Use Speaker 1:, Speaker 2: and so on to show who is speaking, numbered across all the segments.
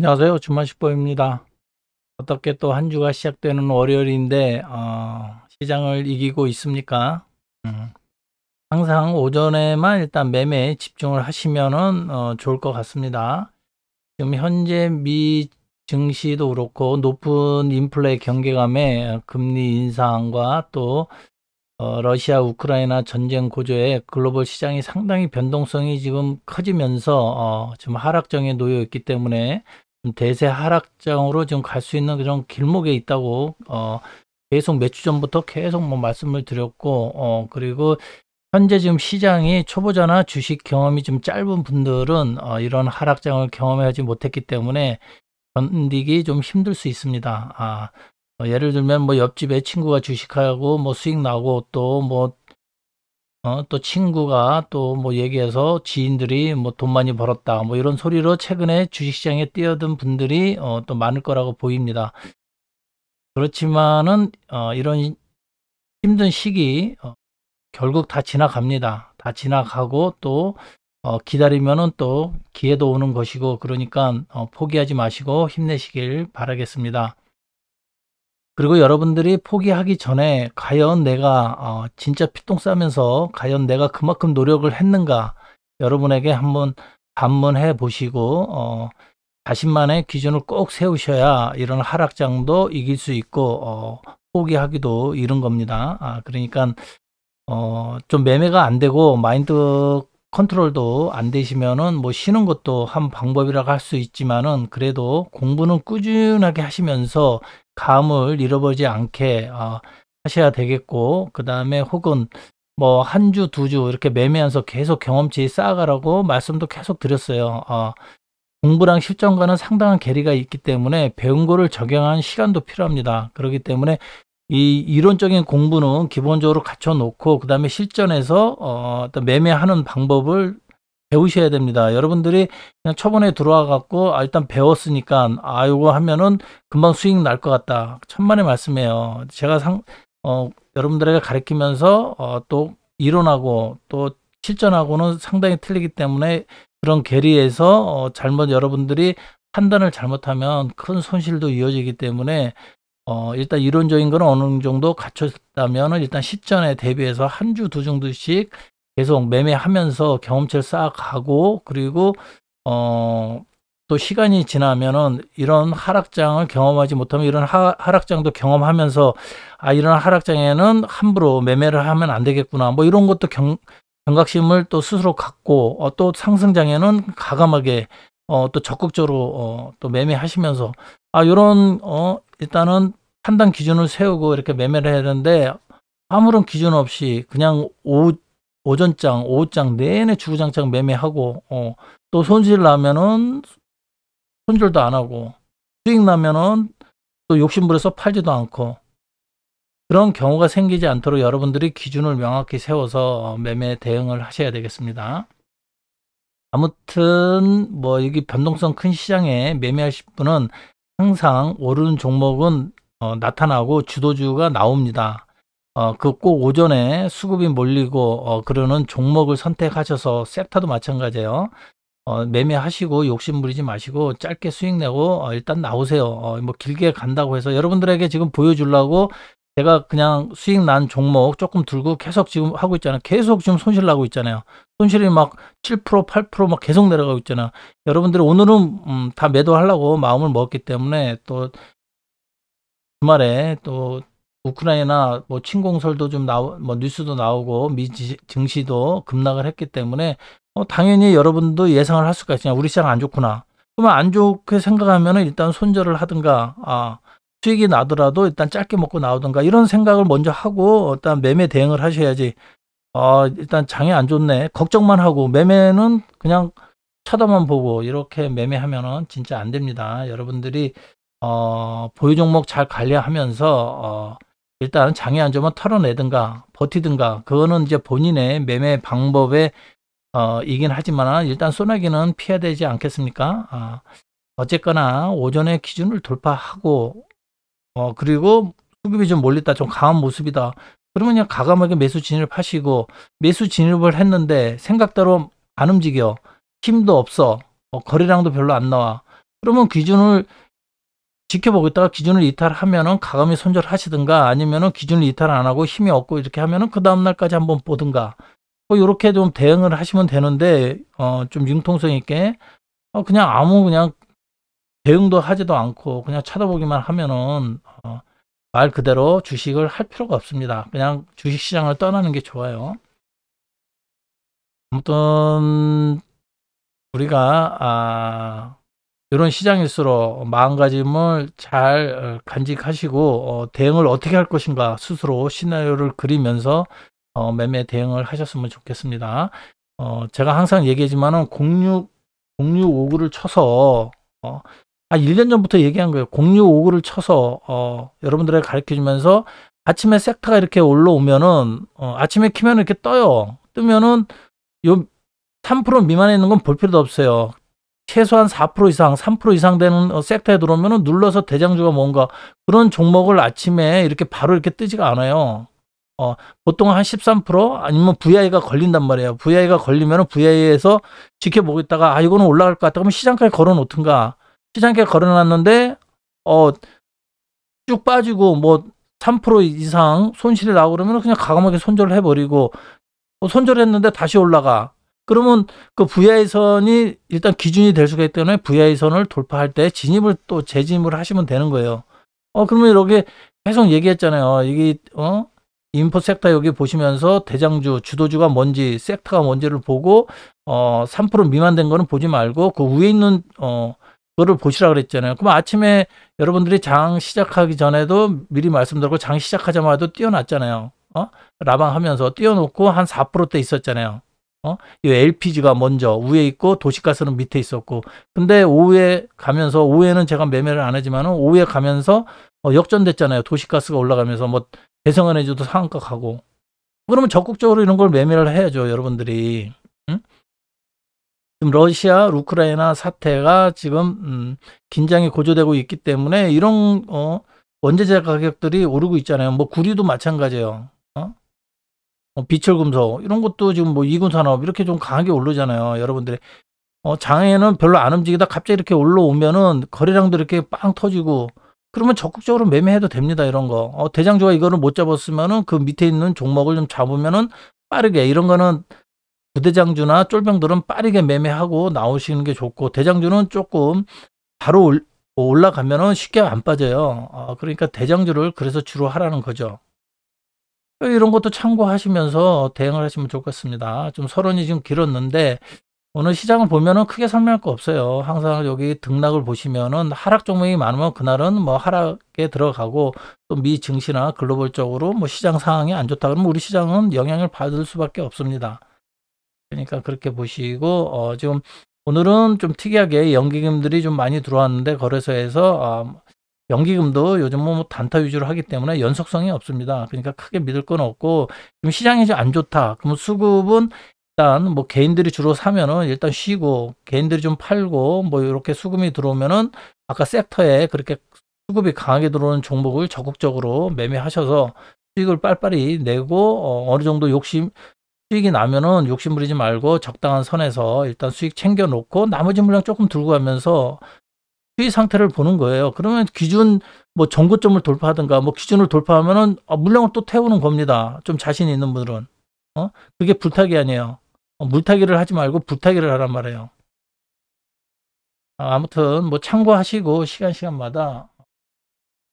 Speaker 1: 안녕하세요. 주말식보입니다. 어떻게 또 한 주가 시작되는 월요일인데 어, 시장을 이기고 있습니까? 음, 항상 오전에만 일단 매매에 집중을 하시면 어, 좋을 것 같습니다. 지금 현재 미 증시도 그렇고 높은 인플레 경계감에 금리 인상과 또 어, 러시아 우크라이나 전쟁 고조에 글로벌 시장이 상당히 변동성이 지금 커지면서 어, 지금 하락장에 놓여 있기 때문에 대세 하락장으로 지금 갈 수 있는 그런 길목에 있다고 어 계속 몇 주 전부터 계속 뭐 말씀을 드렸고 어 그리고 현재 지금 시장이 초보자나 주식 경험이 좀 짧은 분들은 어 이런 하락장을 경험하지 못했기 때문에 견디기 좀 힘들 수 있습니다. 아 뭐 예를 들면 뭐 옆집에 친구가 주식하고 뭐 수익 나고 또뭐 어, 또 친구가 또 뭐 얘기해서 지인들이 뭐 돈 많이 벌었다 뭐 이런 소리로 최근에 주식시장에 뛰어든 분들이 어, 또 많을 거라고 보입니다. 그렇지만은 어, 이런 힘든 시기 어, 결국 다 지나갑니다. 다 지나가고 또 어, 기다리면은 또 기회도 오는 것이고 그러니까 어, 포기하지 마시고 힘내시길 바라겠습니다. 그리고 여러분들이 포기하기 전에 과연 내가 어, 진짜 피똥 싸면서 과연 내가 그만큼 노력을 했는가 여러분에게 한번 반문해 보시고 어, 자신만의 기준을 꼭 세우셔야 이런 하락장도 이길 수 있고 어, 포기하기도 이른 겁니다. 아, 그러니까 어, 좀 매매가 안 되고 마인드 컨트롤도 안 되시면은 뭐 쉬는 것도 한 방법이라고 할 수 있지만은 그래도 공부는 꾸준하게 하시면서 감을 잃어버리지 않게 어, 하셔야 되겠고 그 다음에 혹은 뭐 한 주 두 주 이렇게 매매하면서 계속 경험치 쌓아가라고 말씀도 계속 드렸어요. 어, 공부랑 실전과는 상당한 괴리가 있기 때문에 배운 거를 적용한 시간도 필요합니다. 그렇기 때문에 이 이론적인 공부는 기본적으로 갖춰놓고 그다음에 실전에서 어, 어떤 매매하는 방법을 배우셔야 됩니다. 여러분들이 그냥 초반에 들어와 갖고 아, 일단 배웠으니까 아 이거 하면은 금방 수익 날 것 같다. 천만의 말씀이에요. 제가 상 어, 여러분들에게 가르치면서 어, 또 이론하고 또 실전하고는 상당히 틀리기 때문에 그런 괴리에서 어, 잘못 여러분들이 판단을 잘못하면 큰 손실도 이어지기 때문에 어, 일단 이론적인 건 어느 정도 갖췄다면 일단 시전에 대비해서 한 주, 두정도씩 계속 매매하면서 경험치를 쌓아가고 그리고 어, 또 시간이 지나면은 이런 하락장을 경험하지 못하면 이런 하, 하락장도 경험하면서 아 이런 하락장에는 함부로 매매를 하면 안 되겠구나 뭐 이런 것도 경, 경각심을 또 스스로 갖고 어, 또 상승장에는 가감하게 어, 또 적극적으로 어, 또 매매하시면서 아 이런 어, 일단은 판단 기준을 세우고 이렇게 매매를 해야 되는데 아무런 기준 없이 그냥 오, 오전장, 오후장 내내 주구장창 매매하고 어, 또 손실 나면은 손절도 안 하고 수익 나면은 또 욕심부려서 팔지도 않고 그런 경우가 생기지 않도록 여러분들이 기준을 명확히 세워서 매매 대응을 하셔야 되겠습니다. 아무튼 뭐 여기 변동성 큰 시장에 매매하실 분은 항상 오른 종목은 어, 나타나고 주도주가 나옵니다. 어, 그 꼭 오전에 수급이 몰리고 어, 그러는 종목을 선택하셔서 섹터도 마찬가지예요. 어, 매매하시고 욕심부리지 마시고 짧게 수익 내고 어, 일단 나오세요. 어, 뭐 길게 간다고 해서 여러분들에게 지금 보여주려고 제가 그냥 수익 난 종목 조금 들고 계속 지금 하고 있잖아요. 계속 지금 손실 나고 있잖아요. 손실이 막 7%, 8%막 계속 내려가고 있잖아. 여러분들이 오늘은 음, 다 매도하려고 마음을 먹었기 때문에 또 주말에 또 우크라이나 뭐 침공설도 좀 나오, 뭐 뉴스도 나오고 미 증시도 급락을 했기 때문에 어, 당연히 여러분도 예상을 할 수가 있잖아요. 우리 시장 안 좋구나. 그러면 안 좋게 생각하면 일단 손절을 하든가 아 수익이 나더라도 일단 짧게 먹고 나오던가 이런 생각을 먼저 하고 일단 매매 대응을 하셔야지 아 일단 장이 안 좋네 걱정만 하고 매매는 그냥 쳐다만 보고 이렇게 매매하면은 진짜 안 됩니다 여러분들이 어 보유 종목 잘 관리하면서 어 일단 장이 안 좋으면 털어내든가 버티든가 그거는 이제 본인의 매매 방법에 어 이긴 하지만 일단 소나기는 피해야 되지 않겠습니까 아 어쨌거나 오전에 기준을 돌파하고 어, 그리고 수급이 좀 몰렸다, 좀 강한 모습이다. 그러면 그냥 가감하게 매수 진입하시고, 을 매수 진입을 했는데 생각대로 안 움직여. 힘도 없어. 어, 거래량도 별로 안 나와. 그러면 기준을 지켜보고 있다가 기준을 이탈하면은 가감이 손절하시든가 아니면은 기준을 이탈 안 하고 힘이 없고 이렇게 하면은 그 다음날까지 한번 보든가 뭐 이렇게 좀 대응을 하시면 되는데 어좀 융통성 있게 어 그냥 아무 그냥 대응도 하지도 않고 그냥 쳐다보기만 하면은 어, 말 그대로 주식을 할 필요가 없습니다. 그냥 주식시장을 떠나는 게 좋아요. 아무튼 우리가 아, 이런 시장일수록 마음가짐을 잘 어, 간직하시고 어, 대응을 어떻게 할 것인가 스스로 시나리오를 그리면서 어, 매매 대응을 하셨으면 좋겠습니다. 어, 제가 항상 얘기하지만은 06 0659를 쳐서 어, 아, 1년 전부터 얘기한 거예요. 0659를 쳐서 어, 여러분들에게 가르쳐주면서 아침에 섹터가 이렇게 올라오면은 어, 아침에 키면 이렇게 떠요. 뜨면은 요 3% 미만에 있는 건 볼 필요도 없어요. 최소한 4% 이상, 3% 이상 되는 어, 섹터에 들어오면 눌러서 대장주가 뭔가 그런 종목을 아침에 이렇게 바로 이렇게 뜨지가 않아요. 어, 보통 한 13% 아니면 VI가 걸린단 말이에요. VI가 걸리면 VI에서 지켜보고 있다가 아 이거는 올라갈 것 같다 그러면 시장까지 걸어 놓든가 시찮게 걸어놨는데 어 쭉 빠지고 뭐3% 이상 손실이 나고 그러면 그냥 과감하게 손절을 해버리고 뭐 손절했는데 다시 올라가 그러면 그 부야의선이 일단 기준이 될 수가 있기 때문에 부야의선을 돌파할 때 진입을 또 재진입을 하시면 되는 거예요. 어 그러면 이렇게 계속 얘기했잖아요. 이게 어 인포 섹터 여기 보시면서 대장주, 주도주가 뭔지, 섹터가 뭔지를 보고 어3% 미만 된 거는 보지 말고 그 위에 있는 어 그거를 보시라 그랬잖아요. 그럼 아침에 여러분들이 장 시작하기 전에도 미리 말씀드렸고 장 시작하자마자 뛰어났잖아요. 어? 라방 하면서 뛰어놓고 한 4%대 있었잖아요. 어? 이 LPG가 먼저 위에 있고 도시가스는 밑에 있었고 근데 오후에 가면서 오후에는 제가 매매를 안 하지만 오후에 가면서 어, 역전됐잖아요. 도시가스가 올라가면서 뭐 대성은해줘도 상한가 가고 그러면 적극적으로 이런 걸 매매를 해야죠. 여러분들이 지금 러시아 우크라이나 사태가 지금 음, 긴장이 고조되고 있기 때문에 이런 어, 원자재 가격들이 오르고 있잖아요. 뭐 구리도 마찬가지예요. 어? 뭐 비철금속 이런 것도 지금 뭐 이군 산업 이렇게 좀 강하게 오르잖아요. 여러분들이 어, 장에는 별로 안 움직이다 갑자기 이렇게 올라오면은 거래량도 이렇게 빵 터지고 그러면 적극적으로 매매해도 됩니다. 이런 거 어, 대장주가 이거를 못 잡았으면은 그 밑에 있는 종목을 좀 잡으면은 빠르게 이런 거는 부대장주나 쫄병들은 빠르게 매매하고 나오시는 게 좋고 대장주는 조금 바로 올라가면 쉽게 안 빠져요. 어, 그러니까 대장주를 그래서 주로 하라는 거죠. 이런 것도 참고하시면서 대응을 하시면 좋을것같습니다좀 서론이 지 길었는데 오늘 시장을 보면은 크게 설명할 거 없어요. 항상 여기 등락을 보시면은 하락 종목이 많으면 그날은 뭐 하락에 들어가고 또 미 증시나 글로벌적으로 뭐 시장 상황이 안 좋다 그러면 우리 시장은 영향을 받을 수밖에 없습니다. 그러니까 그렇게 보시고 어, 지금 오늘은 좀 특이하게 연기금들이 좀 많이 들어왔는데 거래소에서 어, 연기금도 요즘은 뭐, 뭐 단타 위주로 하기 때문에 연속성이 없습니다. 그러니까 크게 믿을 건 없고 지금 시장이 좀 안 좋다. 그러면 수급은 일단 뭐 개인들이 주로 사면은 일단 쉬고 개인들이 좀 팔고 뭐 이렇게 수급이 들어오면은 아까 섹터에 그렇게 수급이 강하게 들어오는 종목을 적극적으로 매매하셔서 수익을 빨리빨리 내고 어, 어느 정도 욕심 수익이 나면은 욕심 부리지 말고 적당한 선에서 일단 수익 챙겨 놓고 나머지 물량 조금 들고 가면서 수익 상태를 보는 거예요. 그러면 기준 뭐 정고점을 돌파하든가 뭐 기준을 돌파하면은 어, 물량을 또 태우는 겁니다. 좀 자신 있는 분들은 어 그게 불타기 아니에요. 어, 물타기를 하지 말고 불타기를 하란 말이에요. 아, 아무튼 뭐 참고하시고 시간 시간마다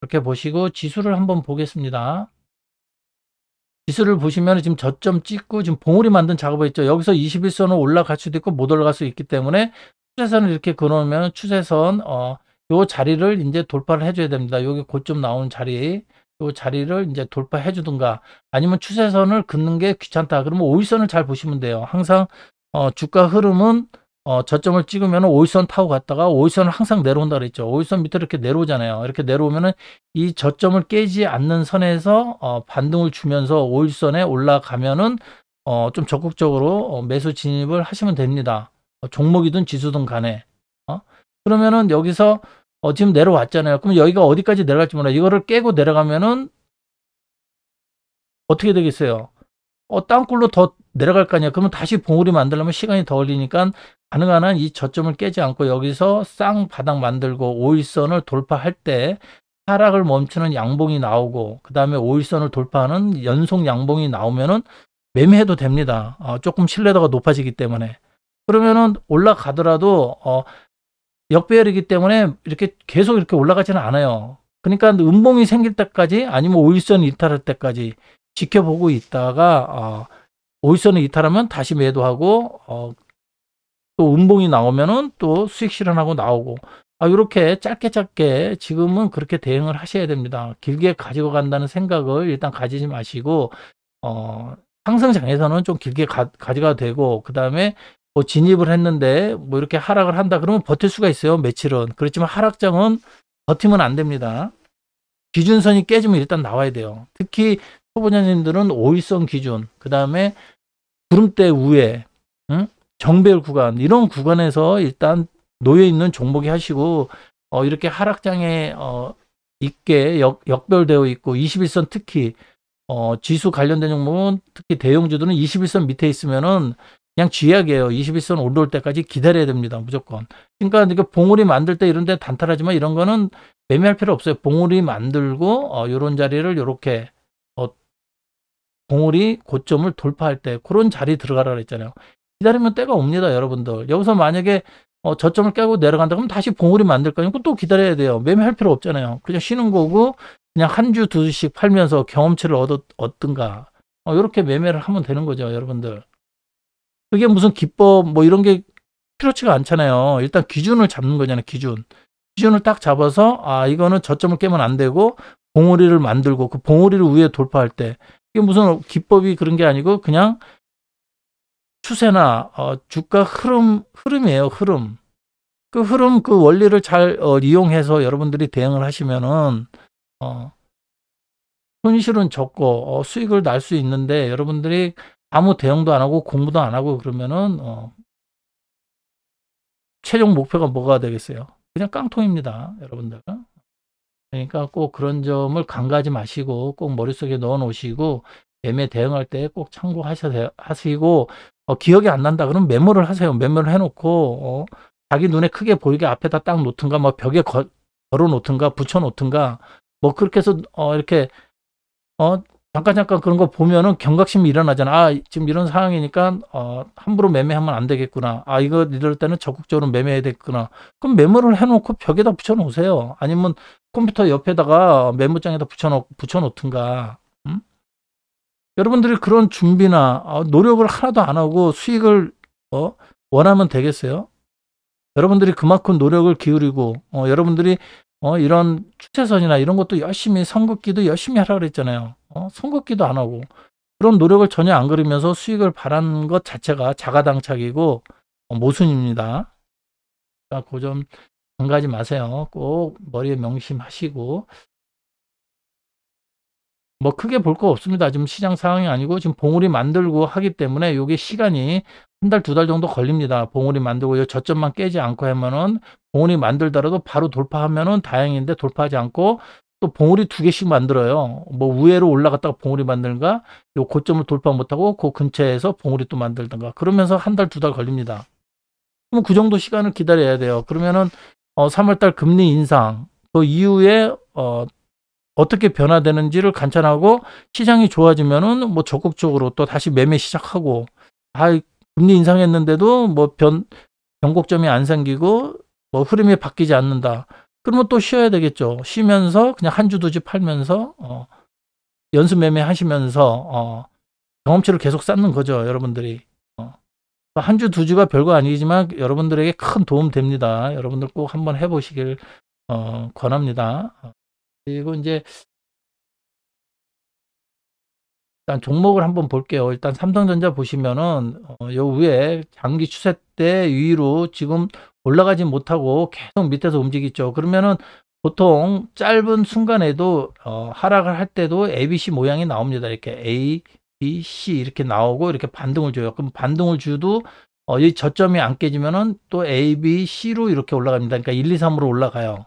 Speaker 1: 그렇게 보시고 지수를 한번 보겠습니다. 지수를 보시면 지금 저점 찍고 지금 봉우리 만든 작업을 했죠. 여기서 21선은 올라갈 수도 있고 못 올라갈 수 있기 때문에 추세선을 이렇게 그어놓으면 추세선 어, 요 자리를 이제 돌파를 해줘야 됩니다. 여기 고점 나온 자리 이 자리를 이제 돌파해 주든가 아니면 추세선을 긋는 게 귀찮다. 그러면 오일선을 잘 보시면 돼요. 항상 어, 주가 흐름은 어, 저점을 찍으면 오일선 타고 갔다가 오일선을 항상 내려온다 그랬죠. 오일선 밑으로 이렇게 내려오잖아요. 이렇게 내려오면은 이 저점을 깨지 않는 선에서 어, 반등을 주면서 오일선에 올라가면은 어, 좀 적극적으로 어, 매수 진입을 하시면 됩니다. 어, 종목이든 지수든 간에. 어? 그러면은 여기서 어, 지금 내려왔잖아요. 그럼 여기가 어디까지 내려갈지 몰라. 이거를 깨고 내려가면은 어떻게 되겠어요? 어, 땅굴로 더 내려갈 거 아니야. 그러면 다시 봉우리 만들려면 시간이 더 걸리니까 가능한 한이 저점을 깨지 않고 여기서 쌍바닥 만들고 오일선을 돌파할 때 하락을 멈추는 양봉이 나오고 그 다음에 오일선을 돌파하는 연속 양봉이 나오면은 매매해도 됩니다. 어, 조금 신뢰도가 높아지기 때문에 그러면은 올라가더라도 어, 역배열이기 때문에 이렇게 계속 이렇게 올라가지는 않아요. 그러니까 음봉이 생길 때까지 아니면 오일선 이탈할 때까지 지켜보고 있다가 어, 오일선을 이탈하면 다시 매도하고 어, 또 운봉이 나오면은 또 수익 실현하고 나오고 아, 이렇게 짧게 짧게 지금은 그렇게 대응을 하셔야 됩니다. 길게 가지고 간다는 생각을 일단 가지지 마시고 어, 상승장에서는 좀 길게 가, 가져가도 되고 그 다음에 뭐 진입을 했는데 뭐 이렇게 하락을 한다 그러면 버틸 수가 있어요 며칠은 그렇지만 하락장은 버티면 안 됩니다 기준선이 깨지면 일단 나와야 돼요 특히 초보자님들은 오일선 기준 그 다음에 구름대 우회 응? 정배열 구간 이런 구간에서 일단 놓여 있는 종목이 하시고 어, 이렇게 하락장에 어, 있게 역, 역별되어 있고 21선 특히 어, 지수 관련된 종목은 특히 대형주들은 21선 밑에 있으면은 그냥 쥐약이에요. 21선 올라올 때까지 기다려야 됩니다. 무조건. 그러니까 이게 봉우리 만들 때 이런데 단타하지만 이런 거는 매매할 필요 없어요. 봉우리 만들고 어, 요런 자리를 요렇게 어, 봉우리 고점을 돌파할 때 그런 자리 들어가라 그랬잖아요. 기다리면 때가 옵니다, 여러분들. 여기서 만약에 어, 저점을 깨고 내려간다 그러면 다시 봉우리 만들 거니까 또 기다려야 돼요. 매매할 필요 없잖아요. 그냥 쉬는 거고 그냥 한 주 두 주씩 팔면서 경험치를 얻었, 얻든가 어, 이렇게 매매를 하면 되는 거죠, 여러분들. 그게 무슨 기법 뭐 이런 게 필요치가 않잖아요. 일단 기준을 잡는 거잖아요, 기준. 기준을 딱 잡아서 아 이거는 저점을 깨면 안 되고 봉우리를 만들고 그 봉우리를 위에 돌파할 때 이게 무슨 기법이 그런 게 아니고 그냥 추세나 어, 주가 흐름 흐름이에요 흐름 그 흐름 그 원리를 잘 어, 이용해서 여러분들이 대응을 하시면은 어, 손실은 적고 어, 수익을 날 수 있는데 여러분들이 아무 대응도 안 하고 공부도 안 하고 그러면은 어, 최종 목표가 뭐가 되겠어요? 그냥 깡통입니다, 여러분들. 그러니까 꼭 그런 점을 간과하지 마시고 꼭 머릿속에 넣어 놓으시고 매매 대응할 때 꼭 참고하셔야 하시고 어, 기억이 안 난다 그러면 메모를 하세요. 메모를 해놓고 어, 자기 눈에 크게 보이게 앞에다 딱 놓든가 뭐 벽에 거, 걸어 놓든가 붙여 놓든가 뭐 그렇게 해서 어, 이렇게 어, 잠깐 잠깐 그런 거 보면은 경각심이 일어나잖아. 아 지금 이런 상황이니까 어, 함부로 매매하면 안 되겠구나. 아 이거 이럴 때는 적극적으로 매매해야 되겠구나. 그럼 메모를 해놓고 벽에다 붙여 놓으세요. 아니면 컴퓨터 옆에다가 메모장에다 붙여 놓 붙여 놓든가. 여러분들이 그런 준비나 어, 노력을 하나도 안 하고 수익을 어, 원하면 되겠어요? 여러분들이 그만큼 노력을 기울이고 어, 여러분들이 어, 이런 추세선이나 이런 것도 열심히 선긋기도 열심히 하라 그랬잖아요. 어, 선긋기도 안 하고 그런 노력을 전혀 안 그리면서 수익을 바라는것 자체가 자가당착이고 어, 모순입니다. 그좀 그러니까 그한가지 마세요. 꼭 머리에 명심하시고 뭐 크게 볼 거 없습니다. 지금 시장 상황이 아니고 지금 봉우리 만들고 하기 때문에 이게 시간이 한 달, 두 달 정도 걸립니다. 봉우리 만들고 요 저점만 깨지 않고 하면은 봉우리 만들더라도 바로 돌파하면은 다행인데 돌파하지 않고 또 봉우리 두 개씩 만들어요. 뭐 우회로 올라갔다가 봉우리 만들가 요 고점을 돌파 못하고 그 근처에서 봉우리 또만들던가 그러면서 한 달, 두 달 걸립니다. 그럼 그 정도 시간을 기다려야 돼요. 그러면은 어 3월달 금리 인상 그 이후에 어 어떻게 변화되는지를 관찰하고 시장이 좋아지면은 뭐 적극적으로 또 다시 매매 시작하고 아 금리 인상했는데도 뭐변 변곡점이 안 생기고 뭐 흐름이 바뀌지 않는다. 그러면 또 쉬어야 되겠죠. 쉬면서 그냥 한주 두 주 팔면서 어 연습 매매 하시면서 어 경험치를 계속 쌓는 거죠, 여러분들이. 어. 한 주, 두 주가 별거 아니지만 여러분들에게 큰 도움 됩니다. 여러분들 꼭 한번 해보시길 어, 권합니다. 그리고 이제 일단 종목을 한번 볼게요. 일단 삼성전자 보시면은 어, 요 위에 장기 추세 때 위로 지금 올라가지 못하고 계속 밑에서 움직이죠. 그러면은 보통 짧은 순간에도 어, 하락을 할 때도 ABC 모양이 나옵니다. 이렇게 A, B, C 이렇게 나오고 이렇게 반등을 줘요. 그럼 반등을 주도 어, 이 저점이 안 깨지면은 또 A, B, C로 이렇게 올라갑니다. 그러니까 1, 2, 3으로 올라가요.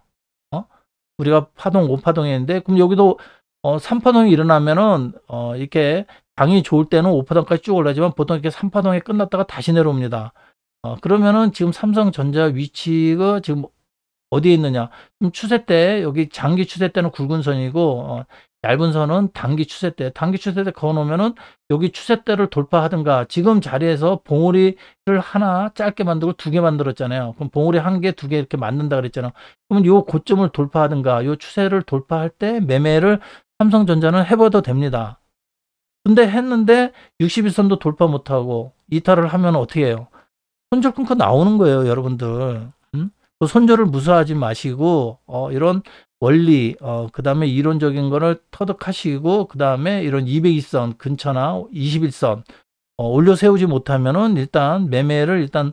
Speaker 1: 우리가 파동 5파동했는데 그럼 여기도 어, 3파동이 일어나면은 어, 이렇게 당이 좋을 때는 5파동까지 쭉 올라지만 보통 이렇게 3파동에 끝났다가 다시 내려옵니다. 어, 그러면은 지금 삼성전자 위치가 지금 어디에 있느냐? 지금 추세 때 여기 장기 추세 때는 굵은 선이고 어, 얇은 선은 단기 추세 때, 단기 추세때 그어놓으면은 여기 추세때를 돌파하든가 지금 자리에서 봉우리를 하나 짧게 만들고 두 개 만들었잖아요. 그럼 봉우리 한 개, 두 개 이렇게 만든다 그랬잖아요. 그러면 요 고점을 돌파하든가 요 추세를 돌파할 때 매매를 삼성전자는 해봐도 됩니다. 근데 했는데 6 0선도 돌파 못하고 이탈을 하면 어떻게 해요? 손절 끊고 나오는 거예요, 여러분들. 음? 그 손절을 무서워하지 마시고 어, 이런 원리, 어, 그 다음에 이론적인 거를 터득하시고, 그 다음에 이런 202선 근처나 21선, 어, 올려 세우지 못하면은 일단 매매를 일단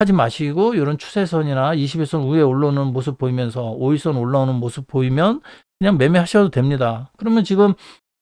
Speaker 1: 하지 마시고, 이런 추세선이나 21선 위에 올라오는 모습 보이면서 5일선 올라오는 모습 보이면 그냥 매매하셔도 됩니다. 그러면 지금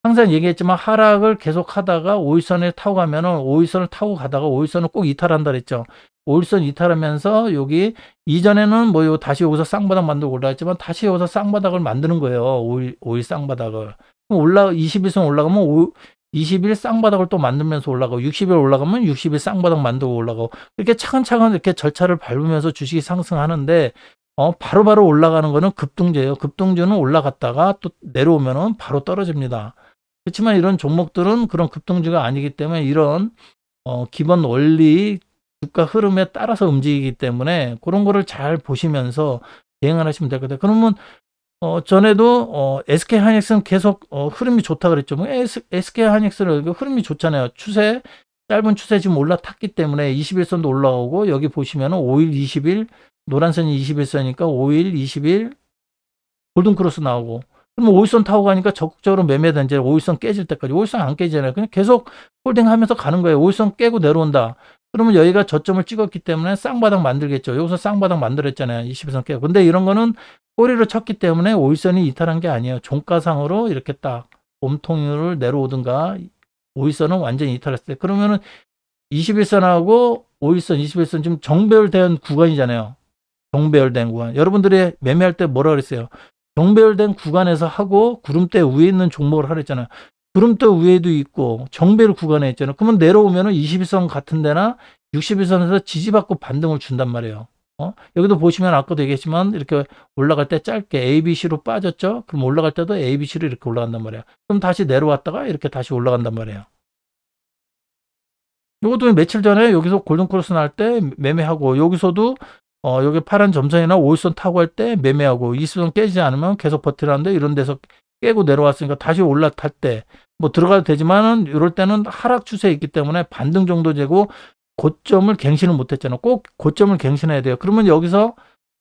Speaker 1: 항상 얘기했지만 하락을 계속 하다가 5일선에 타고 가면은 5일선을 타고 가다가 5일선을 꼭 이탈한다 그랬죠. 5일선 이탈하면서 여기 이전에는 뭐 요 다시 여기서 쌍바닥 만들고 올라갔지만 다시 여기서 쌍바닥을 만드는 거예요. 5일, 5일 쌍바닥을. 올라 21선 올라가면 5, 21 쌍바닥을 또 만들면서 올라가고 60일 올라가면 60일 쌍바닥 만들고 올라가고 이렇게 차근차근 이렇게 절차를 밟으면서 주식이 상승하는데 어 바로바로 바로 올라가는 거는 급등제예요. 급등제는 올라갔다가 또 내려오면은 바로 떨어집니다. 그렇지만 이런 종목들은 그런 급등주가 아니기 때문에 이런 어, 기본 원리 주가 흐름에 따라서 움직이기 때문에 그런 거를 잘 보시면서 대응을 하시면 될 것 같아요. 그러면 어, 전에도 어, SK 하이닉스는 계속 어, 흐름이 좋다 그랬죠. 뭐 S, k 하이닉스는 흐름이 좋잖아요. 추세 짧은 추세 지금 올라탔기 때문에 21선도 올라오고 여기 보시면 5일 20일 노란선이 21선이니까 5일 20일 골든크로스 나오고 그러면 뭐 오일선 타고 가니까 적극적으로 매매든 지 오일선 깨질 때까지 오일선 안 깨지잖아요. 그냥 계속 홀딩하면서 가는 거예요. 오일선 깨고 내려온다. 그러면 여기가 저점을 찍었기 때문에 쌍바닥 만들겠죠. 여기서 쌍바닥 만들었잖아요. 2 0선 깨고. 근데 이런 거는 꼬리로 쳤기 때문에 오일선이 이탈한 게 아니에요. 종가상으로 이렇게 딱몸통유를 내려오든가 오일선은 완전히 이탈했을 때 그러면은 21선하고 오일선 21선 지금 정배열된 구간이잖아요. 정배열된 구간. 여러분들이 매매할 때 뭐라 그랬어요? 정배열된 구간에서 하고 구름대 위에 있는 종목을 하라 했잖아요. 구름대 위에도 있고 정배열 구간에 있잖아요. 그러면 내려오면 은 21선 같은 데나 61선에서 지지받고 반등을 준단 말이에요. 어? 여기도 보시면 아까도 얘기했지만 이렇게 올라갈 때 짧게 ABC로 빠졌죠? 그럼 올라갈 때도 ABC로 이렇게 올라간단 말이에요 그럼 다시 내려왔다가 이렇게 다시 올라간단 말이에요. 이것도 며칠 전에 여기서 골든크로스 날 때 매매하고 여기서도 어, 여기 파란 점선이나 오일선 타고 할 때 매매하고 이수선 깨지지 않으면 계속 버티라는데 이런 데서 깨고 내려왔으니까 다시 올라탈 때 뭐 들어가도 되지만은 이럴 때는 하락 추세에 있기 때문에 반등 정도 되고 고점을 갱신을 못 했잖아. 꼭 고점을 갱신해야 돼요. 그러면 여기서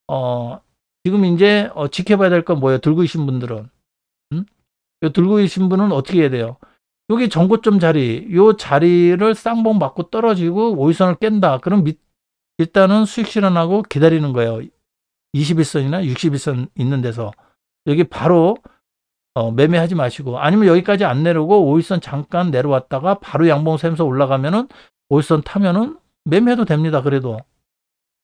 Speaker 1: 어 지금 이제 어, 지켜봐야 될 건 뭐예요? 들고 계신 분들은 음? 들고 계신 분은 어떻게 해야 돼요? 여기 전고점 자리, 요 자리를 쌍봉 맞고 떨어지고 오일선을 깬다. 그럼 밑 일단은 수익 실현하고 기다리는 거예요. 21선이나 61선 있는 데서 여기 바로 어, 매매하지 마시고 아니면 여기까지 안 내려오고 5일선 잠깐 내려왔다가 바로 양봉 세면서 올라가면은 5일선 타면은 매매해도 됩니다. 그래도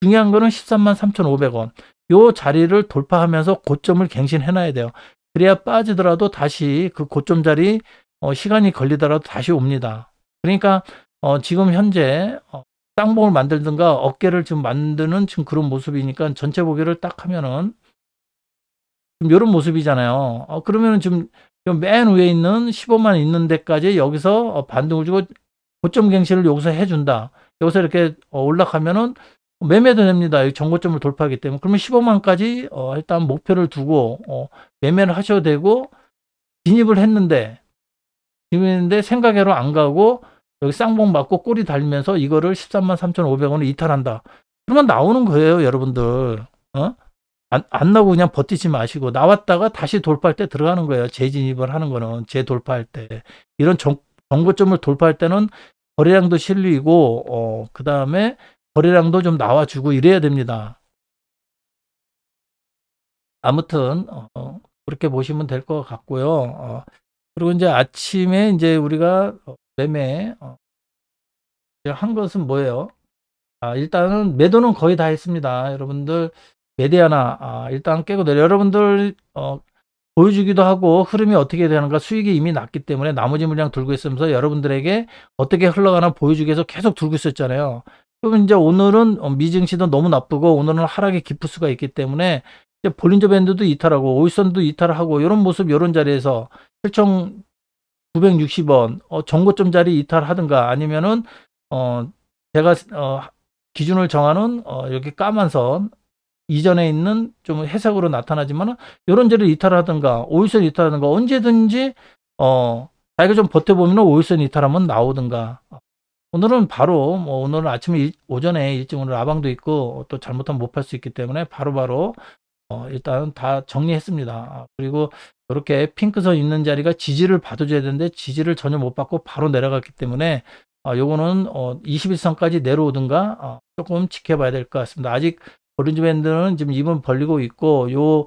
Speaker 1: 중요한 거는 13만 3,500원 요 자리를 돌파하면서 고점을 갱신해놔야 돼요. 그래야 빠지더라도 다시 그 고점 자리 어, 시간이 걸리더라도 다시 옵니다. 그러니까 어, 지금 현재 어, 땅봉을 만들든가 어깨를 지금 만드는 지금 그런 모습이니까 전체 보기를 딱 하면은 지금 이런 모습이잖아요. 어, 그러면은 지금 맨 위에 있는 15만 있는 데까지 여기서 어, 반등을 주고 고점 갱신을 여기서 해준다. 여기서 이렇게 어, 올라가면은 매매도 됩니다. 정고점을 돌파하기 때문에. 그러면 15만까지 어, 일단 목표를 두고 어, 매매를 하셔도 되고 진입을 했는데 진입했는데 생각외로 안 가고 여기 쌍봉 맞고 꼬리 달면서 이거를 13만 3,500원에 이탈한다. 그러면 나오는 거예요, 여러분들. 어? 안, 안 나오고 그냥 버티지 마시고 나왔다가 다시 돌파할 때 들어가는 거예요. 재진입을 하는 거는 재돌파할 때. 이런 정, 정고점을 돌파할 때는 거래량도 실리고 어, 그다음에 거래량도 좀 나와주고 이래야 됩니다. 아무튼 어, 그렇게 보시면 될 것 같고요. 어, 그리고 이제 아침에 이제 우리가 어, 매매 어, 한 것은 뭐예요? 아, 일단은 매도는 거의 다 했습니다. 여러분들 매대 하나 아, 일단 깨고 내려 여러분들 어, 보여주기도 하고 흐름이 어떻게 되는가 수익이 이미 났기 때문에 나머지 물량 들고 있으면서 여러분들에게 어떻게 흘러가나 보여주기 위해서 계속 들고 있었잖아요. 그럼 이제 오늘은 어, 미증시도 너무 나쁘고 오늘은 하락의 기프수가 있기 때문에 볼린저 밴드도 이탈하고 오일선도 이탈하고 이런 모습 이런 자리에서 실청 960원 어, 정고점 자리 이탈하든가 아니면은 어, 제가 어, 기준을 정하는 어, 여기 까만 선 이전에 있는 좀 회색으로 나타나지만은 이런 자리를 이탈하든가 오일선 이탈하든가 언제든지 어, 자기가 좀 버텨보면 오일선 이탈하면 나오든가 오늘은 바로 뭐오늘 아침에 일, 오전에 일찍 오늘 아방도 있고 또 잘못하면 못 팔 수 있기 때문에 바로바로 바로 어, 일단 다 정리했습니다. 아, 그리고 이렇게 핑크선 있는 자리가 지지를 받아줘야 되는데 지지를 전혀 못 받고 바로 내려갔기 때문에 어, 요거는 어, 21선까지 내려오든가 어, 조금 지켜봐야 될 것 같습니다. 아직 오렌지 밴드는 지금 입은 벌리고 있고 요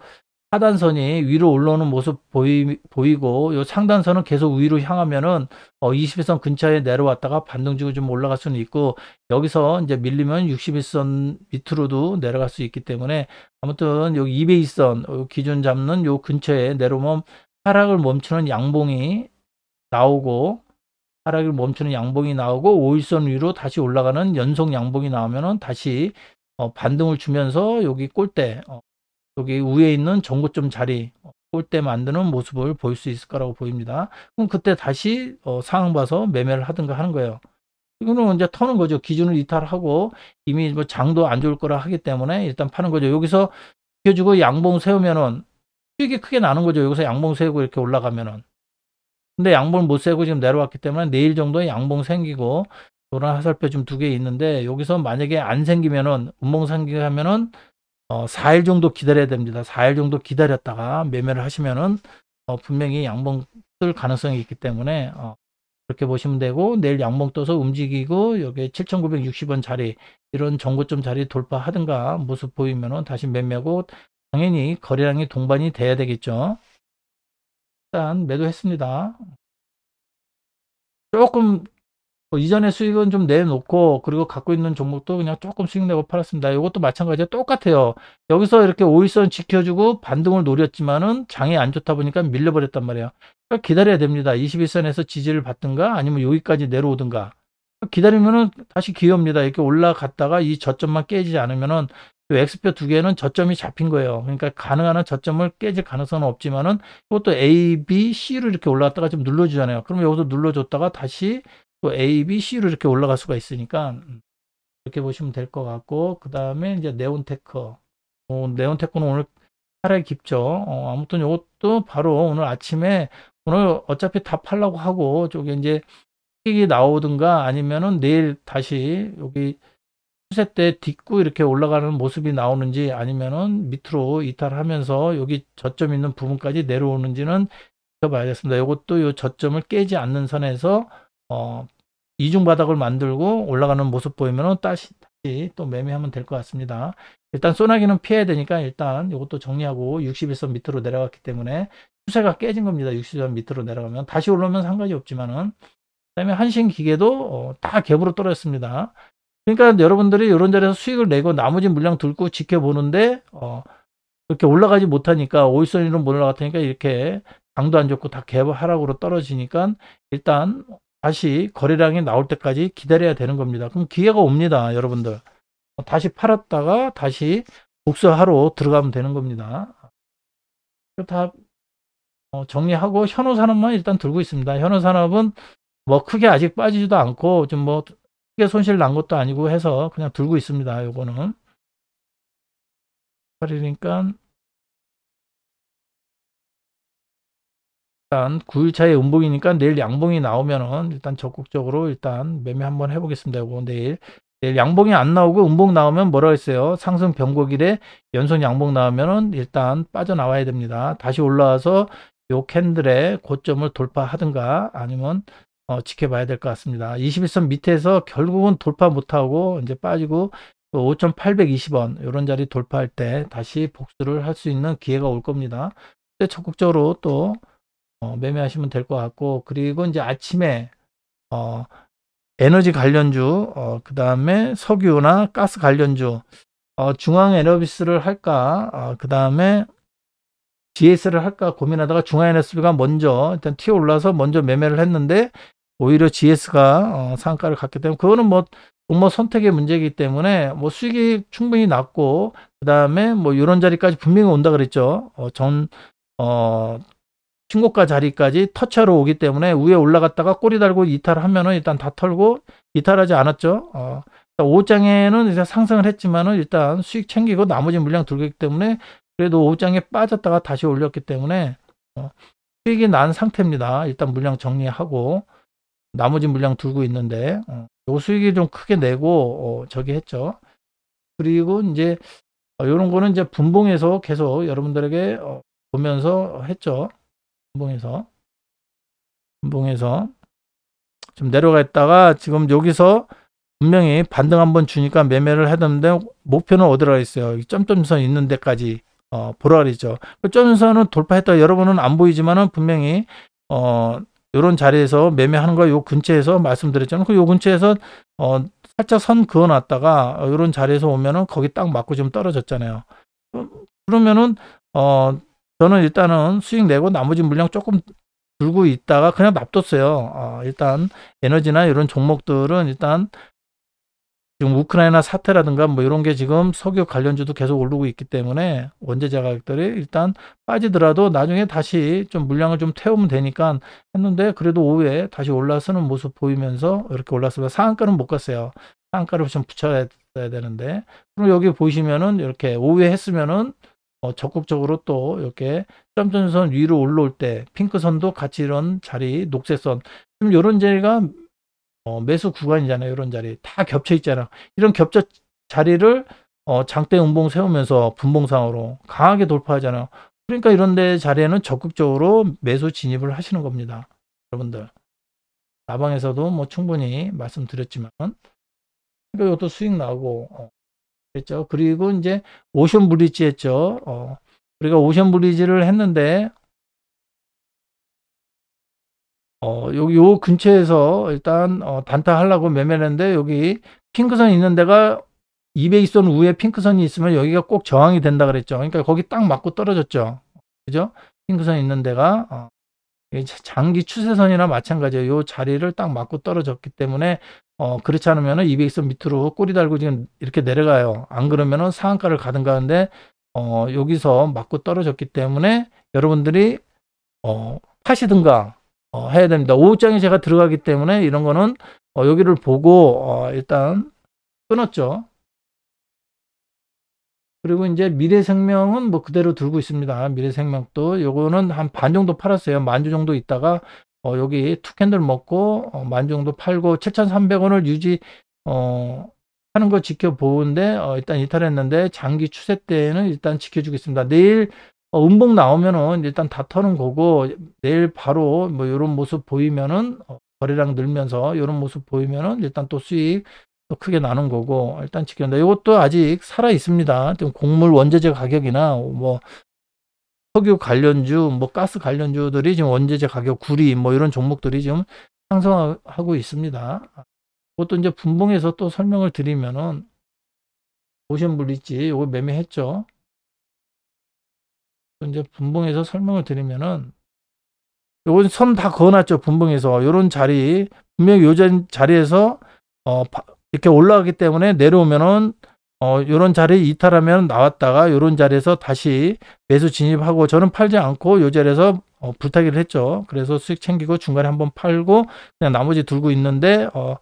Speaker 1: 하단선이 위로 올라오는 모습 보이, 보이고 요 상단선은 계속 위로 향하면은 어 21선 근처에 내려왔다가 반등지고 좀 올라갈 수는 있고 여기서 이제 밀리면 61선 밑으로도 내려갈 수 있기 때문에 아무튼 여기 200일선 어, 기준 잡는 요 근처에 내려오면 하락을 멈추는 양봉이 나오고 하락을 멈추는 양봉이 나오고 5일선 위로 다시 올라가는 연속 양봉이 나오면은 다시 어 반등을 주면서 여기 꼴대 어 여기 위에 있는 정고점 자리 꼴때 만드는 모습을 보일 수 있을 거라고 보입니다. 그럼 그때 다시 어, 상황 봐서 매매를 하든가 하는 거예요. 이거는 이제 터는 거죠. 기준을 이탈하고 이미 뭐 장도 안 좋을 거라 하기 때문에 일단 파는 거죠. 여기서 지켜주고 양봉 세우면은 수익이 크게 나는 거죠. 여기서 양봉 세우고 이렇게 올라가면은. 근데 양봉을 못 세우고 지금 내려왔기 때문에 내일 정도에 양봉 생기고 노란 화살표 지금 두 개 있는데 여기서 만약에 안 생기면은 운봉 생기면은 어, 4일 정도 기다려야 됩니다. 4일 정도 기다렸다가 매매를 하시면은 어, 분명히 양봉 뜰 가능성이 있기 때문에 어, 그렇게 보시면 되고 내일 양봉 떠서 움직이고 여기 7,960원 자리 이런 정고점 자리 돌파하든가 모습 보이면은 다시 매매고 당연히 거래량이 동반이 돼야 되겠죠. 일단 매도했습니다. 조금 어, 이전에 수익은 좀 내놓고 그리고 갖고 있는 종목도 그냥 조금 수익 내고 팔았습니다. 이것도 마찬가지로 똑같아요. 여기서 이렇게 오일선 지켜주고 반등을 노렸지만은 장이 안 좋다 보니까 밀려버렸단 말이에요. 그러니까 기다려야 됩니다. 21선에서 지지를 받든가 아니면 여기까지 내려오든가 그러니까 기다리면은 다시 기회입니다. 이렇게 올라갔다가 이 저점만 깨지지 않으면은 x 그 표두 개는 저점이 잡힌 거예요. 그러니까 가능한 한 저점을 깨질 가능성은 없지만은 이것도 A, B, C로 이렇게 올라왔다가 좀 눌러주잖아요. 그럼 여기서 눌러줬다가 다시 또 A, B, C로 이렇게 올라갈 수가 있으니까 음, 이렇게 보시면 될 것 같고 그 다음에 이제 네온테크 어, 네온테크는 오늘 팔에 깊죠 어, 아무튼 이것도 바로 오늘 아침에 오늘 어차피 다 팔라고 하고 저기 이제 수이 나오든가 아니면은 내일 다시 여기 추세 때 딛고 이렇게 올라가는 모습이 나오는지 아니면은 밑으로 이탈하면서 여기 저점 있는 부분까지 내려오는지는 지켜봐야겠습니다. 이것도 이 저점을 깨지 않는 선에서 어, 이중 바닥을 만들고 올라가는 모습 보이면 다시, 다시 또 매매하면 될 것 같습니다. 일단 소나기는 피해야 되니까 일단 이것도 정리하고 61선 밑으로 내려갔기 때문에 추세가 깨진 겁니다. 60선 밑으로 내려가면 다시 올라오면 상관이 없지만은 그다음에 한신 기계도 어, 다 갭으로 떨어졌습니다. 그러니까 여러분들이 이런 자리에서 수익을 내고 나머지 물량 들고 지켜보는데 어, 이렇게 올라가지 못하니까 5일선으로못 올라갔으니까 이렇게 장도 안 좋고 다갭 하락으로 떨어지니까 일단 다시 거래량이 나올 때까지 기다려야 되는 겁니다. 그럼 기회가 옵니다. 여러분들. 어, 다시 팔았다가 다시 복수하러 들어가면 되는 겁니다. 다 어, 정리하고 현호 산업만 일단 들고 있습니다. 현호 산업은 뭐 크게 아직 빠지지도 않고 좀 뭐 크게 손실 난 것도 아니고 해서 그냥 들고 있습니다. 요거는 8일이니까 그러니까 일단 9일차에 음봉이니까 내일 양봉이 나오면은 일단 적극적으로 일단 매매 한번 해보겠습니다. 요거 내일. 내일 양봉이 안 나오고 음봉 나오면 뭐라 했어요? 상승 변곡일에 연속 양봉 나오면은 일단 빠져나와야 됩니다. 다시 올라와서 요 캔들의 고점을 돌파하든가 아니면 어, 지켜봐야 될 것 같습니다. 21선 밑에서 결국은 돌파 못하고 이제 빠지고 5,820원 이런 자리 돌파할 때 다시 복수를 할 수 있는 기회가 올 겁니다. 적극적으로 또 어, 매매하시면 될 것 같고 그리고 이제 아침에 어, 에너지 관련주 어, 그 다음에 석유나 가스 관련주 어, 중앙에너비스를 할까 어, 그 다음에 GS를 할까 고민하다가 중앙에너비가 먼저 일단 튀어 올라서 먼저 매매를 했는데 오히려 GS가 어, 상가를 갖게 되면 그거는 뭐 뭐 선택의 문제이기 때문에 뭐 수익이 충분히 났고 그 다음에 뭐 이런 자리까지 분명히 온다 그랬죠 어, 전 어, 신고가 자리까지 터치하러 오기 때문에 위에 올라갔다가 꼬리 달고 이탈하면은 일단 다 털고 이탈하지 않았죠. 어. 5장에는 그러니까 이제 상승을 했지만은 일단 수익 챙기고 나머지 물량 돌기 때문에 그래도 5장에 빠졌다가 다시 올렸기 때문에 어, 수익이 난 상태입니다. 일단 물량 정리하고 나머지 물량 들고 있는데 어, 요 수익이 좀 크게 내고 어, 저기 했죠. 그리고 이제 이런 어, 거는 이제 분봉해서 계속 여러분들에게 어, 보면서 했죠. 분봉에서 분봉에서 좀 내려가 있다가 지금 여기서 분명히 반등 한번 주니까 매매를 했는데 목표는 어디로 있어요? 점점선 있는 데까지 어, 보라리죠. 그 점선은 돌파했다 여러분은 안 보이지만은 분명히 어 요런 자리에서 매매하는 거요 근처에서 말씀드렸잖아요. 그요 근처에서 어 살짝 선 그어 놨다가 요런 자리에서 오면은 거기 딱 맞고 지금 떨어졌잖아요. 그러면은 어 저는 일단은 수익 내고 나머지 물량 조금 들고 있다가 그냥 납뒀어요. 어, 일단 에너지나 이런 종목들은 일단 지금 우크라이나 사태라든가 뭐 이런 게 지금 석유 관련주도 계속 오르고 있기 때문에 원재자 가격들이 일단 빠지더라도 나중에 다시 좀 물량을 좀 태우면 되니까 했는데 그래도 오후에 다시 올라서는 모습 보이면서 이렇게 올랐습니다. 상한가는 못 갔어요. 상한가를 좀 붙여야 되는데 그럼 여기 보시면은 이렇게 오후에 했으면은 어, 적극적으로 또 이렇게 점전선 위로 올라올 때 핑크선도 같이 이런 자리 녹색선 지금 이런 자리가 어, 매수 구간이잖아요 이런 자리 다 겹쳐 있잖아 이런 겹쳐 자리를 어, 장대 음봉 세우면서 분봉상으로 강하게 돌파하잖아요 그러니까 이런 데 자리에는 적극적으로 매수 진입을 하시는 겁니다 여러분들 나방에서도 뭐 충분히 말씀드렸지만 그러니까 이것도 수익 나오고 어, 했죠. 그리고 이제 오션 브리지 했죠. 어, 우리가 오션 브리지를 했는데 어, 요, 요 근처에서 일단 어, 단타 하려고 매매했는데 를 여기 핑크선 있는 데가 2 0이선 우에 핑크선이 있으면 여기가 꼭 저항이 된다 그랬죠. 그러니까 거기 딱 맞고 떨어졌죠. 그죠? 핑크선 있는 데가 어, 장기 추세선이나 마찬가지예요. 요 자리를 딱 맞고 떨어졌기 때문에 어, 그렇지 않으면 200선 밑으로 꼬리 달고 지금 이렇게 내려가요. 안그러면 상한가를 가든가 하는데, 어, 여기서 맞고 떨어졌기 때문에 여러분들이, 어, 파시든가, 어, 해야 됩니다. 오후장에 제가 들어가기 때문에 이런 거는, 어, 여기를 보고, 어, 일단 끊었죠. 그리고 이제 미래생명은 뭐 그대로 들고 있습니다. 미래생명도 요거는 한 반 정도 팔았어요. 만주 정도 있다가 어, 여기 투캔들 먹고 어, 만 정도 팔고 7,300원을 유지 어, 하는 거 지켜보는데 어, 일단 이탈했는데 장기 추세 때는 일단 지켜주겠습니다. 내일 어, 음봉 나오면은 일단 다 터는 거고 내일 바로 뭐 이런 모습 보이면은 어, 거래량 늘면서 이런 모습 보이면은 일단 또 수익 또 크게 나는 거고 일단 지켜준다. 이것도 아직 살아 있습니다. 지금 곡물 원재재 가격이나 뭐 석유 관련주, 뭐 가스 관련주들이 지금 원재재 가격 구리 뭐 이런 종목들이 지금 상승하고 있습니다. 그것도 이제 분봉에서또 설명을 드리면은 오션 물리지 이거 매매했죠. 이제 분봉에서 설명을 드리면은 요건 선다 그어놨죠 분봉에서 요런 자리 분명히 요전 자리에서 어 이렇게 올라가기 때문에 내려오면은 어, 요런 자리에 이탈하면 나왔다가 요런 자리에서 다시 매수 진입하고 저는 팔지 않고 요 자리에서 어, 불타기를 했죠. 그래서 수익 챙기고 중간에 한번 팔고 그냥 나머지 들고 있는데 어,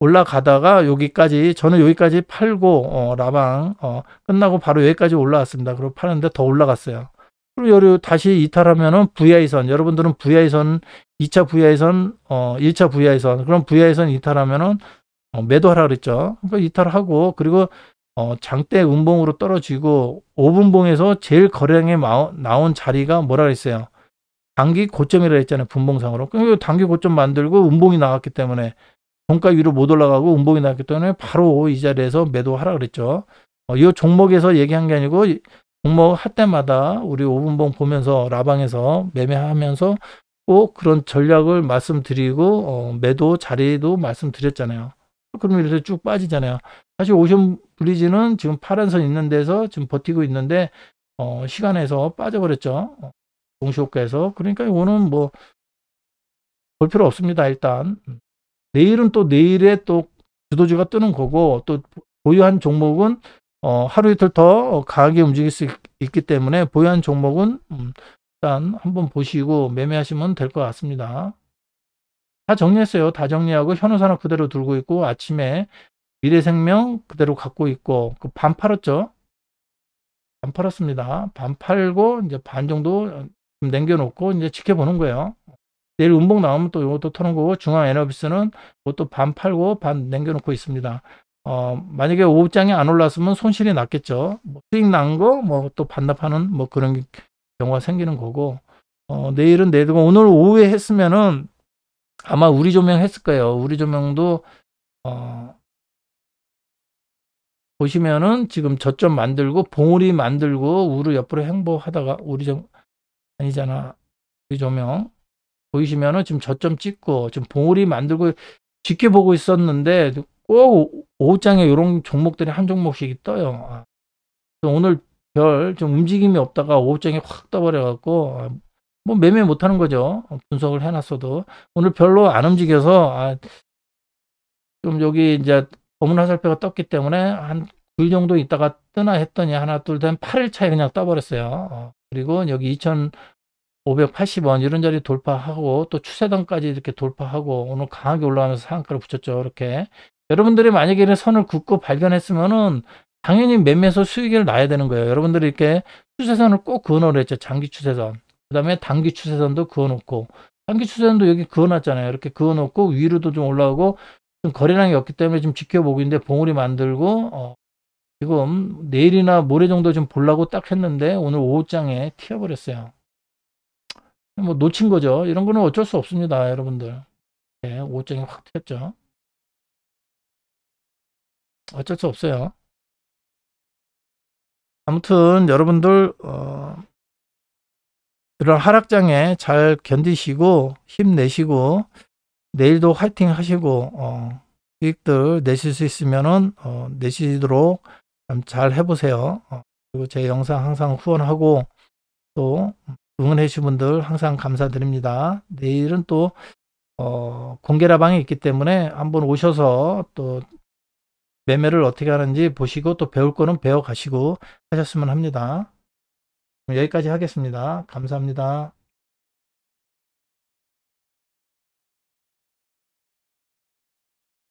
Speaker 1: 올라가다가 여기까지 저는 여기까지 팔고 어, 라방 어, 끝나고 바로 여기까지 올라왔습니다. 그리고 파는데 더 올라갔어요. 그리고 여기 다시 이탈하면은 VI선 여러분들은 VI선 2차 VI선 어, 1차 VI선 그럼 VI선 이탈하면은 어, 매도하라 그랬죠. 그러니까 이탈하고 그리고 어, 장대 운봉으로 떨어지고 5분봉에서 제일 거량에 나온 자리가 뭐라 그랬어요? 단기 고점이라 했잖아요. 분봉상으로. 그 단기 고점 만들고 운봉이 나왔기 때문에 종가 위로 못 올라가고 운봉이 나왔기 때문에 바로 이 자리에서 매도하라 그랬죠. 어, 이 종목에서 얘기한 게 아니고 종목 할 때마다 우리 5분봉 보면서 라방에서 매매하면서 꼭 그런 전략을 말씀드리고 어, 매도 자리도 말씀드렸잖아요. 그러면 이래서 쭉 빠지잖아요. 사실 오션 브리지는 지금 파란 선 있는 데서 지금 버티고 있는데 어, 시간에서 빠져버렸죠. 어, 동시효과에서. 그러니까 이거는 뭐 볼 필요 없습니다. 일단 음. 내일은 또 내일에 또 주도주가 뜨는 거고 또 보유한 종목은 어, 하루 이틀 더 강하게 움직일 수 있, 기 때문에 보유한 종목은 음, 일단 한번 보시고 매매하시면 될 것 같습니다. 다 정리했어요. 다 정리하고 현우산업 그대로 들고 있고 아침에 미래생명 그대로 갖고 있고 그 반 팔았죠. 반 팔았습니다. 반 팔고 이제 반 정도 남겨놓고 이제 지켜보는 거예요. 내일 운봉 나오면 또 이것도 터는 거고 중앙에너비스는 그것도 반 팔고 반 남겨놓고 있습니다. 어, 만약에 오 5장이 안 올랐으면 손실이 났겠죠. 뭐 수익 난 거 뭐 또 반납하는 뭐 그런 경우가 생기는 거고 어, 내일은 내일고 오늘 오후에 했으면은 아마 우리 조명 했을 거예요. 우리 조명도 어, 보시면은 지금 저점 만들고 봉우리 만들고 우르 옆으로 행보하다가 우리 정 아니잖아. 우리 조명 보이시면은 지금 저점 찍고 지금 봉우리 만들고 지켜보고 있었는데 꼭 오후장에 이런 종목들이 한 종목씩 떠요. 아, 오늘 별 좀 움직임이 없다가 오후장에 확 떠버려갖고 뭐 매매 못하는 거죠. 분석을 해놨어도 오늘 별로 안 움직여서 아, 좀 여기 이제 검은 화살표가 떴기 때문에 한 9일 정도 있다가 뜨나 했더니 하나 둘단 8일 차에 그냥 떠버렸어요. 어, 그리고 여기 2,580원 이런 자리 돌파하고 또 추세선까지 이렇게 돌파하고 오늘 강하게 올라가면서 상한가를 붙였죠. 이렇게 여러분들이 만약에 선을 굽고 발견했으면은 당연히 매매에서 수익을 놔야 되는 거예요. 여러분들이 이렇게 추세선을 꼭 그어놓으랬죠. 장기 추세선. 그 다음에 단기 추세선도 그어놓고 단기 추세선도 여기 그어놨잖아요. 이렇게 그어놓고 위로도 좀 올라오고 좀 거래량이 없기 때문에 좀 지켜보고 있는데 봉우리 만들고 어, 지금 내일이나 모레 정도 좀 보려고 딱 했는데 오늘 오후장에 튀어버렸어요. 뭐 놓친 거죠. 이런 거는 어쩔 수 없습니다. 여러분들. 네, 예, 오후장에 확 튀었죠. 어쩔 수 없어요. 아무튼 여러분들 어... 그런 하락장에 잘 견디시고 힘내시고 내일도 화이팅 하시고 어, 수익들 내실 수 있으면은 어, 내시도록 잘 해보세요. 어, 그리고 제 영상 항상 후원하고 또 응원해 주신 분들 항상 감사드립니다. 내일은 또 어, 공개라방이 있기 때문에 한번 오셔서 또 매매를 어떻게 하는지 보시고 또 배울 거는 배워 가시고 하셨으면 합니다. 여기까지 하겠습니다. 감사합니다.